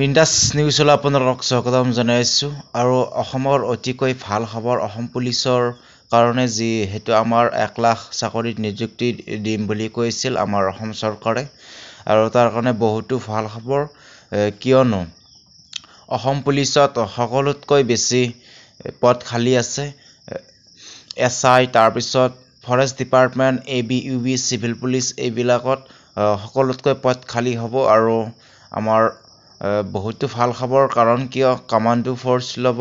মিণ্টাছ নিউজলৈ আপোনালোকক স্বাগতম জনাইছোঁ আৰু অসমৰ অতিকৈ ভাল খবৰ অসম পুলিচৰ কাৰণে যি সেইটো আমাৰ এক লাখ চাকৰিত নিযুক্তি দিম বুলি কৈছিল আমাৰ অসম চৰকাৰে আৰু তাৰ কাৰণে বহুতো ভাল খবৰ কিয়নো অসম পুলিচত সকলোতকৈ বেছি পদ খালী আছে এছ আই তাৰপিছত forest department A B U B civil police এইবিলাকত সকলোতকৈ পদ খালী হ'ব আৰু আমাৰ বহুতো ভাল খবৰ কাৰণ কিয় কমাণ্ডো ফ'ৰ্চ ল'ব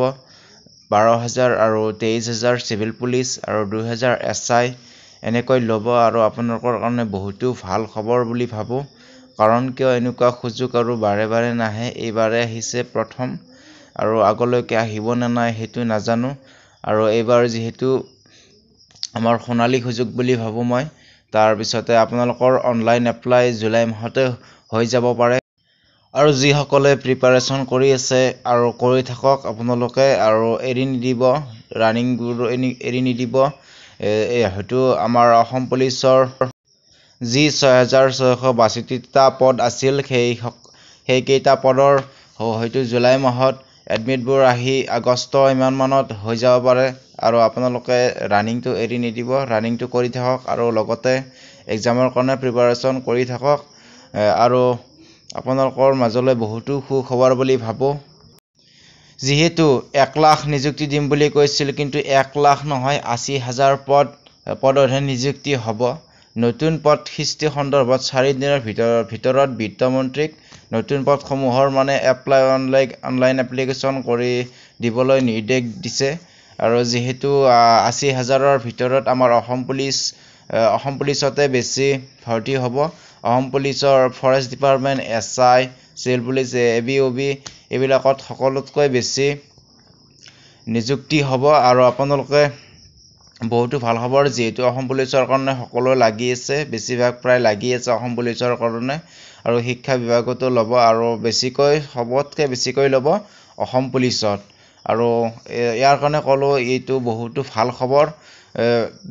বাৰ হাজাৰ আৰু তেইছ হাজাৰ চিভিল পুলিচ আৰু দুহেজাৰ এছ আই এনেকৈ ল'ব আৰু আপোনালোকৰ কাৰণে বহুতো ভাল খবৰ বুলি ভাবোঁ কাৰণ কিয় এনেকুৱা সুযোগ আৰু বাৰে বাৰে নাহে এইবাৰে আহিছে প্ৰথম আৰু আগলৈকে আহিব নে নাই সেইটো নাজানো আৰু এইবাৰ যিহেতু আমাৰ সোণালী সুযোগ বুলি ভাবোঁ মই তাৰপিছতে আপোনালোকৰ অনলাইন এপ্লাই জুলাই মাহতে হৈ যাব পাৰে আৰু যিসকলে প্ৰিপাৰেশ্যন কৰি আছে আৰু কৰি থাকক আপোনালোকে আৰু এৰি নিদিব ৰানিংবোৰ এৰি নিদিব সেইটো আমাৰ অসম পুলিচৰ যি ছয় হাজাৰ ছয়শ বাষষ্ঠিটা পদ আছিল সেই সেইকেইটা পদৰ হয়তো জুলাই মাহত এডমিটবোৰ আহি আগষ্ট ইমানমানত হৈ যাব পাৰে আৰু আপোনালোকে ৰানিংটো এৰি নিদিব ৰানিংটো কৰি থাকক আৰু লগতে এক্সামৰ কাৰণে প্ৰিপাৰেশ্যন কৰি থাকক আৰু আপোনালোকৰ মাজলৈ বহুতো সুখবৰ বুলি ভাবোঁ যিহেতু এক লাখ নিযুক্তি দিম বুলি কৈছিল কিন্তু এক লাখ নহয় আশী হাজাৰ পদ পদতহে নিযুক্তি হ'ব নতুন পদ সৃষ্টি সন্দৰ্ভত চাৰিদিনৰ ভিতৰত ভিতৰত বিত্তমন্ত্ৰীক নতুন পদসমূহৰ মানে এপ্লাই অনলাই অনলাইন এপ্লিকেশ্যন কৰি দিবলৈ নিৰ্দেশ দিছে আৰু যিহেতু আশী হাজাৰৰ ভিতৰত আমাৰ অসম পুলিচ অসম পুলিচতে বেছি ভৰ্তি হ'ব অসম পুলিচৰ forest department S I civil police A B O' B এইবিলাকত সকলোতকৈ বেছি নিযুক্তি হ'ব আৰু আপোনালোকে বহুতো ভাল খবৰ যিহেতু অসম পুলিচৰ কাৰণে সকলোৱে লাগি আছে বেছিভাগ প্ৰায় লাগি আছে অসম পুলিচৰ কাৰণে আৰু শিক্ষা বিভাগতো ল'ব আৰু বেছিকৈ সবতকৈ বেছিকৈ ল'ব অসম পুলিচত আৰু ইয়াৰ কাৰণে ক'লোঁ এইটো বহুতো ভাল খবৰ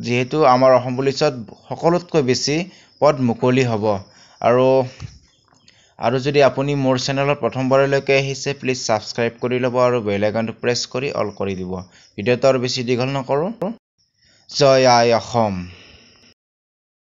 যিহেতু আমাৰ অসম পুলিচত সকলোতকৈ বেছি পদ মুকলি হ'ব আৰু আৰু যদি আপুনি মোৰ চেনেলত প্ৰথমবাৰলৈকে আহিছে প্লিজ ছাবস্ক্ৰাইব কৰি ল'ব আৰু বেল আইকনটো প্ৰেছ কৰি অল কৰি দিব ভিডিঅ'টো আৰু বেছি দীঘল নকৰোঁ জয় আই অসম